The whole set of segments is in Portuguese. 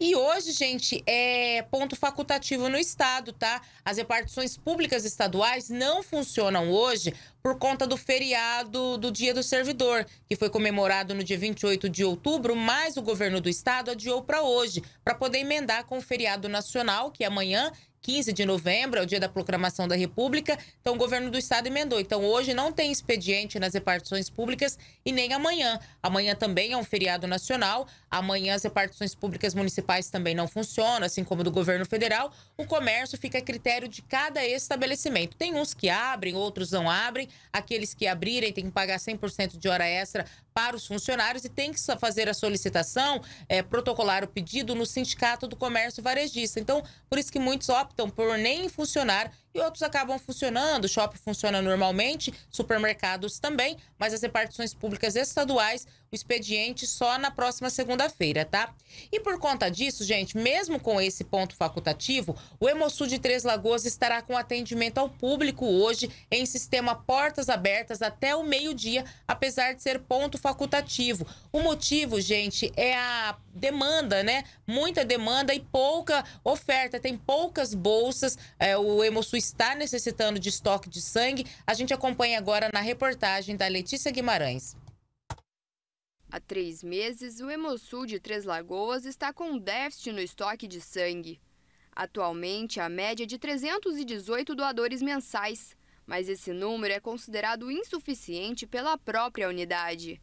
E hoje, gente, é ponto facultativo no Estado, tá? As repartições públicas estaduais não funcionam hoje por conta do feriado do Dia do Servidor, que foi comemorado no dia 28 de outubro, mas o governo do estado adiou para hoje, para poder emendar com o feriado nacional, que é amanhã, 15 de novembro, é o dia da proclamação da República, então o governo do estado emendou. Então hoje não tem expediente nas repartições públicas e nem amanhã. Amanhã também é um feriado nacional, amanhã as repartições públicas municipais também não funcionam, assim como do governo federal. O comércio fica a critério de cada estabelecimento. Tem uns que abrem, outros não abrem. Aqueles que abrirem têm que pagar 100% de hora extra para os funcionários e tem que fazer a solicitação, é, protocolar o pedido no Sindicato do Comércio Varejista. Então, por isso que muitos optam optam por nem funcionar e outros acabam funcionando. O shopping funciona normalmente, supermercados também, mas as repartições públicas estaduais, o expediente só na próxima segunda-feira, tá? E por conta disso, gente, mesmo com esse ponto facultativo, o Emoçu de Três Lagoas estará com atendimento ao público hoje em sistema portas abertas até o meio-dia, apesar de ser ponto facultativo. O motivo, gente, é a demanda, né? Muita demanda e pouca oferta. Tem poucas bolsas. É, o Hemosul está necessitando de estoque de sangue. A gente acompanha agora na reportagem da Letícia Guimarães. Há três meses, o Hemosul de Três Lagoas está com déficit no estoque de sangue. Atualmente, a média é de 318 doadores mensais, mas esse número é considerado insuficiente pela própria unidade.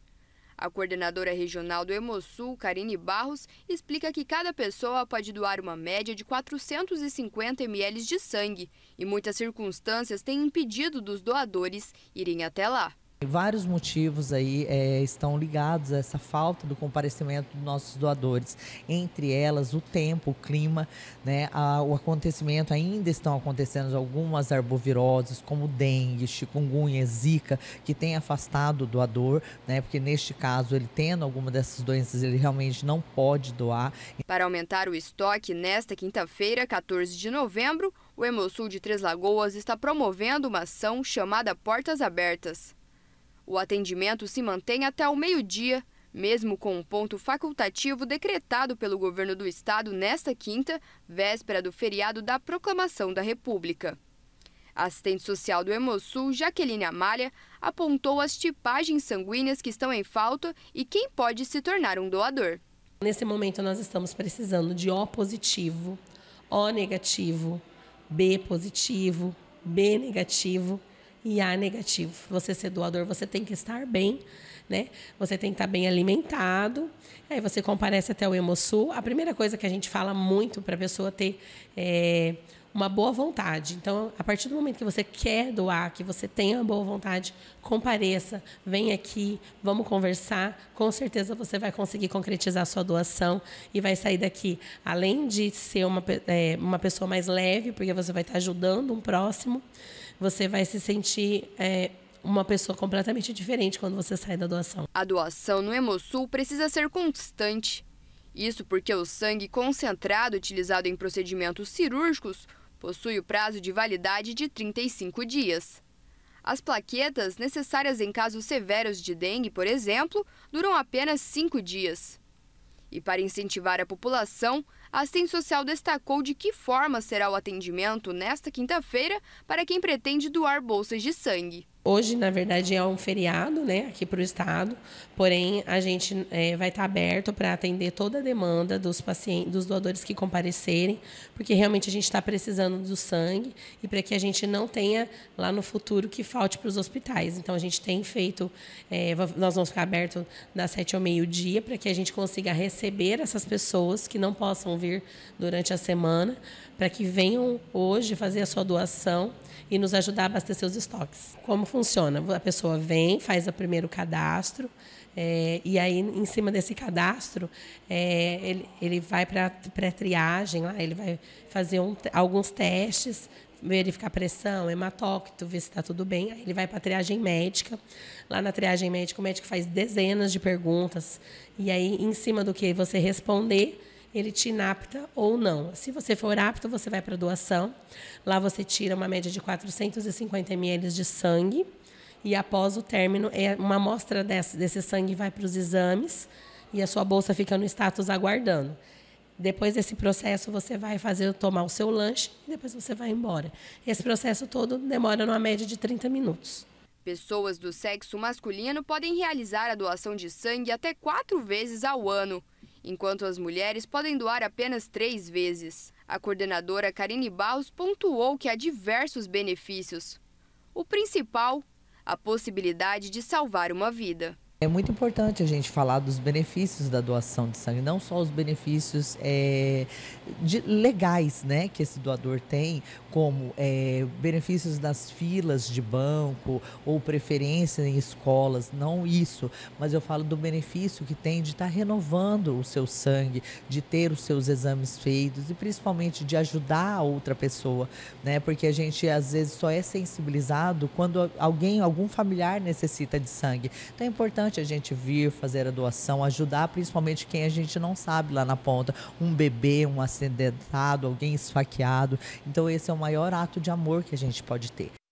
A coordenadora regional do Hemosul, Karine Barros, explica que cada pessoa pode doar uma média de 450 ml de sangue e muitas circunstâncias têm impedido dos doadores irem até lá. Vários motivos aí é, estão ligados a essa falta do comparecimento dos nossos doadores, entre elas o tempo, o clima, né, a, o acontecimento, ainda estão acontecendo algumas arboviroses, como dengue, chikungunya, zika, que tem afastado o doador, né, porque neste caso ele tendo alguma dessas doenças, ele realmente não pode doar. Para aumentar o estoque, nesta quinta-feira, 14 de novembro, o Hemosul de Três Lagoas está promovendo uma ação chamada Portas Abertas. O atendimento se mantém até o meio-dia, mesmo com um ponto facultativo decretado pelo governo do estado nesta quinta, véspera do feriado da proclamação da República. A assistente social do Hemosul, Jaqueline Amália, apontou as tipagens sanguíneas que estão em falta e quem pode se tornar um doador. Nesse momento nós estamos precisando de O positivo, O negativo, B positivo, B negativo e A negativo. Você ser doador, você tem que estar bem, né? Você tem que estar bem alimentado. Aí você comparece até o Emosul. A primeira coisa que a gente fala muito para a pessoa ter é, uma boa vontade. Então, a partir do momento que você quer doar, que você tenha uma boa vontade, compareça, vem aqui, vamos conversar. Com certeza você vai conseguir concretizar a sua doação e vai sair daqui, além de ser uma, é, uma pessoa mais leve, porque você vai estar ajudando um próximo você vai se sentir é, uma pessoa completamente diferente quando você sai da doação. A doação no Hemosul precisa ser constante. Isso porque o sangue concentrado utilizado em procedimentos cirúrgicos possui o prazo de validade de 35 dias. As plaquetas, necessárias em casos severos de dengue, por exemplo, duram apenas cinco dias. E para incentivar a população, a assistente social destacou de que forma será o atendimento nesta quinta-feira para quem pretende doar bolsas de sangue. Hoje, na verdade, é um feriado né, aqui para o Estado, porém, a gente é, vai estar tá aberto para atender toda a demanda dos pacientes, dos doadores que comparecerem, porque realmente a gente está precisando do sangue e para que a gente não tenha lá no futuro que falte para os hospitais. Então, a gente tem feito, é, nós vamos ficar aberto das sete ao meio-dia para que a gente consiga receber essas pessoas que não possam vir durante a semana, para que venham hoje fazer a sua doação e nos ajudar a abastecer os estoques. Como funciona? A pessoa vem, faz o primeiro cadastro, é, e aí, em cima desse cadastro, é, ele, ele vai para a triagem, lá, ele vai fazer um, alguns testes, verificar pressão, hematócrito, ver se está tudo bem. Aí ele vai para a triagem médica. Lá na triagem médica, o médico faz dezenas de perguntas. E aí, em cima do que você responder, ele te inapta ou não. Se você for apto, você vai para doação. Lá você tira uma média de 450 ml de sangue e após o término, é uma amostra desse, desse sangue vai para os exames e a sua bolsa fica no status aguardando. Depois desse processo, você vai fazer tomar o seu lanche e depois você vai embora. Esse processo todo demora numa média de 30 minutos. Pessoas do sexo masculino podem realizar a doação de sangue até quatro vezes ao ano enquanto as mulheres podem doar apenas três vezes. A coordenadora Karine Barros pontuou que há diversos benefícios. O principal, a possibilidade de salvar uma vida. É muito importante a gente falar dos benefícios da doação de sangue, não só os benefícios é, de, legais né, que esse doador tem, como é, benefícios das filas de banco ou preferência em escolas, não isso, mas eu falo do benefício que tem de estar tá renovando o seu sangue, de ter os seus exames feitos e principalmente de ajudar a outra pessoa, né, porque a gente às vezes só é sensibilizado quando alguém, algum familiar necessita de sangue. Então é importante importante a gente vir fazer a doação, ajudar principalmente quem a gente não sabe lá na ponta, um bebê, um acidentado, alguém esfaqueado. Então esse é o maior ato de amor que a gente pode ter.